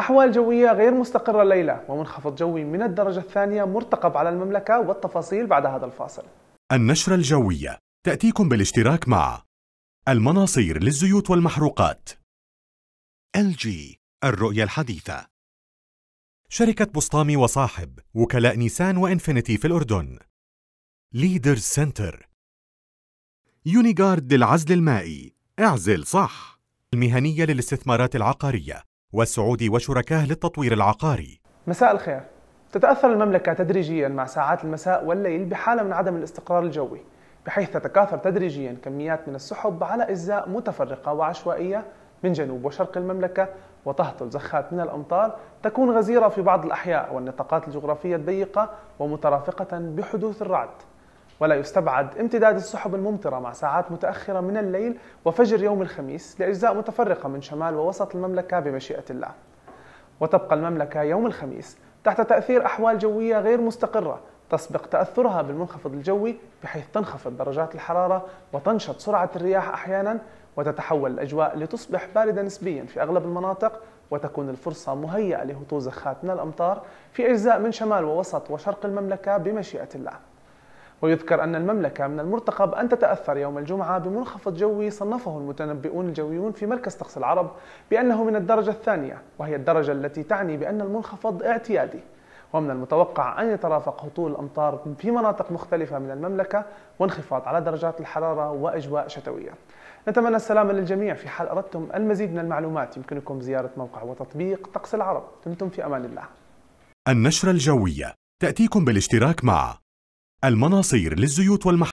أحوال جوية غير مستقرة الليلة ومنخفض جوي من الدرجة الثانية مرتقب على المملكة والتفاصيل بعد هذا الفاصل النشرة الجوية تأتيكم بالاشتراك مع المناصير للزيوت والمحروقات LG الرؤية الحديثة شركة بسطامي وصاحب وكلاء نيسان وإنفينيتي في الأردن ليدرز سنتر يونيغارد للعزل المائي اعزل صح المهنية للاستثمارات العقارية والسعودي وشركاه للتطوير العقاري مساء الخير تتأثر المملكة تدريجيا مع ساعات المساء والليل بحالة من عدم الاستقرار الجوي بحيث تتكاثر تدريجيا كميات من السحب على أجزاء متفرقة وعشوائية من جنوب وشرق المملكة وتهطل زخات من الأمطار تكون غزيرة في بعض الأحياء والنطاقات الجغرافية الضيقة ومترافقة بحدوث الرعد ولا يستبعد امتداد السحب الممطرة مع ساعات متأخرة من الليل وفجر يوم الخميس لأجزاء متفرقة من شمال ووسط المملكة بمشيئة الله وتبقى المملكة يوم الخميس تحت تأثير أحوال جوية غير مستقرة تسبق تأثرها بالمنخفض الجوي بحيث تنخفض درجات الحرارة وتنشط سرعة الرياح أحيانا وتتحول الأجواء لتصبح باردة نسبيا في أغلب المناطق وتكون الفرصة مهيئة لهطول زخات من الأمطار في أجزاء من شمال ووسط وشرق المملكة بمشيئة الله ويذكر أن المملكة من المرتقب أن تتأثر يوم الجمعة بمنخفض جوي صنفه المتنبئون الجويون في مركز طقس العرب بأنه من الدرجة الثانية وهي الدرجة التي تعني بأن المنخفض اعتيادي ومن المتوقع أن يترافق هطول الأمطار في مناطق مختلفة من المملكة وانخفاض على درجات الحرارة وأجواء شتوية نتمنى السلامة للجميع في حال أردتم المزيد من المعلومات يمكنكم زيارة موقع وتطبيق طقس العرب دمتم في أمان الله النشرة الجوية تأتيكم بالاشتراك مع المناصير للزيوت والمحاصيل